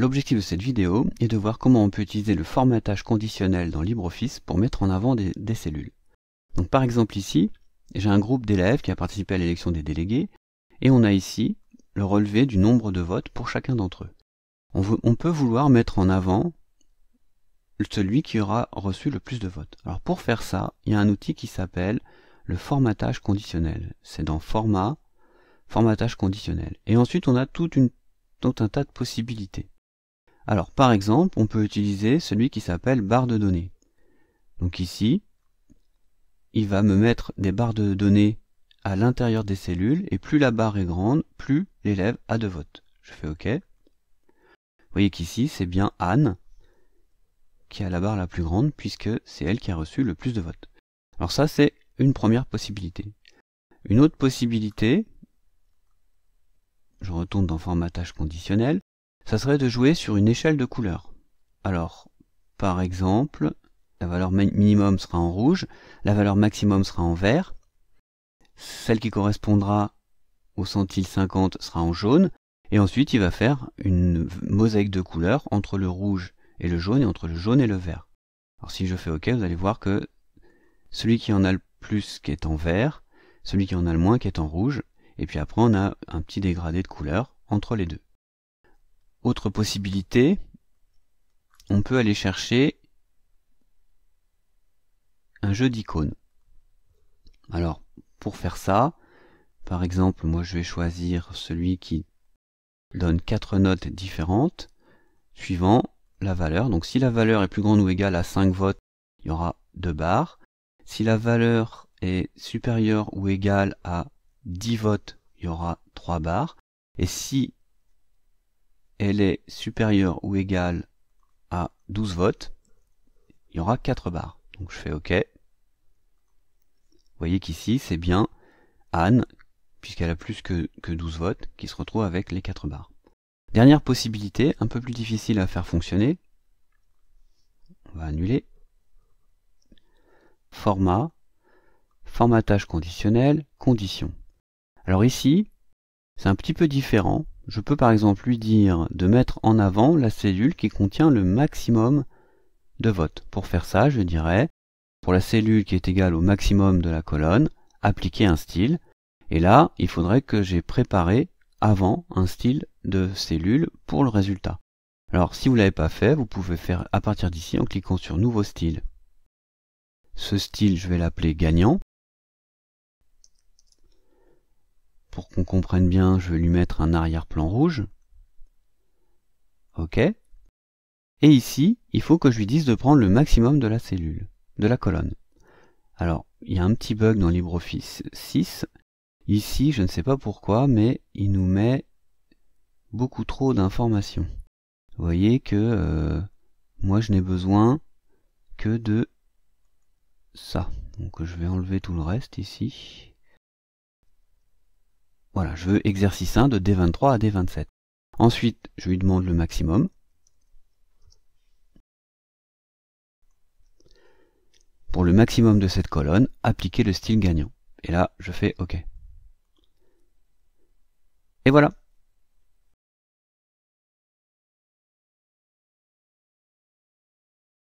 L'objectif de cette vidéo est de voir comment on peut utiliser le formatage conditionnel dans LibreOffice pour mettre en avant des, cellules. Donc par exemple ici, j'ai un groupe d'élèves qui a participé à l'élection des délégués, et on a ici le relevé du nombre de votes pour chacun d'entre eux. On, peut vouloir mettre en avant celui qui aura reçu le plus de votes. Alors pour faire ça, il y a un outil qui s'appelle le formatage conditionnel. C'est dans Format, Formatage conditionnel. Et ensuite, on a tout un tas de possibilités. Alors par exemple, on peut utiliser celui qui s'appelle barre de données. Donc ici, il va me mettre des barres de données à l'intérieur des cellules, et plus la barre est grande, plus l'élève a de votes. Je fais OK. Vous voyez qu'ici, c'est bien Anne qui a la barre la plus grande, puisque c'est elle qui a reçu le plus de votes. Alors ça, c'est une première possibilité. Une autre possibilité, je retourne dans formatage conditionnel, ça serait de jouer sur une échelle de couleurs. Alors, par exemple, la valeur minimum sera en rouge, la valeur maximum sera en vert, celle qui correspondra au centile 50 sera en jaune, et ensuite il va faire une mosaïque de couleurs entre le rouge et le jaune, et entre le jaune et le vert. Alors si je fais OK, vous allez voir que celui qui en a le plus qui est en vert, celui qui en a le moins qui est en rouge, et puis après on a un petit dégradé de couleurs entre les deux. Autre possibilité, on peut aller chercher un jeu d'icônes. Alors, pour faire ça, par exemple, moi je vais choisir celui qui donne quatre notes différentes, suivant la valeur. Donc si la valeur est plus grande ou égale à 5 votes, il y aura deux barres. Si la valeur est supérieure ou égale à 10 votes, il y aura trois barres. Et si elle est supérieure ou égale à 12 votes, il y aura 4 barres. Donc je fais OK. Vous voyez qu'ici, c'est bien Anne, puisqu'elle a plus que, 12 votes, qui se retrouve avec les 4 barres. Dernière possibilité, un peu plus difficile à faire fonctionner. On va annuler. Format, formatage conditionnel, condition. Alors ici, c'est un petit peu différent je peux par exemple lui dire de mettre en avant la cellule qui contient le maximum de votes. Pour faire ça, je dirais, pour la cellule qui est égale au maximum de la colonne, appliquer un style. Et là, il faudrait que j'ai préparé avant un style de cellule pour le résultat. Alors si vous ne l'avez pas fait, vous pouvez faire à partir d'ici en cliquant sur Nouveau style. Ce style, je vais l'appeler gagnant. pour qu'on comprenne bien, je vais lui mettre un arrière-plan rouge. OK. Et ici, il faut que je lui dise de prendre le maximum de la cellule, de la colonne. Alors, il y a un petit bug dans LibreOffice 6. Ici, je ne sais pas pourquoi, mais il nous met beaucoup trop d'informations. Vous voyez que euh, moi, je n'ai besoin que de ça. Donc, je vais enlever tout le reste ici. Voilà, je veux exercice 1 de D23 à D27. Ensuite, je lui demande le maximum. Pour le maximum de cette colonne, appliquer le style gagnant. Et là, je fais OK. Et voilà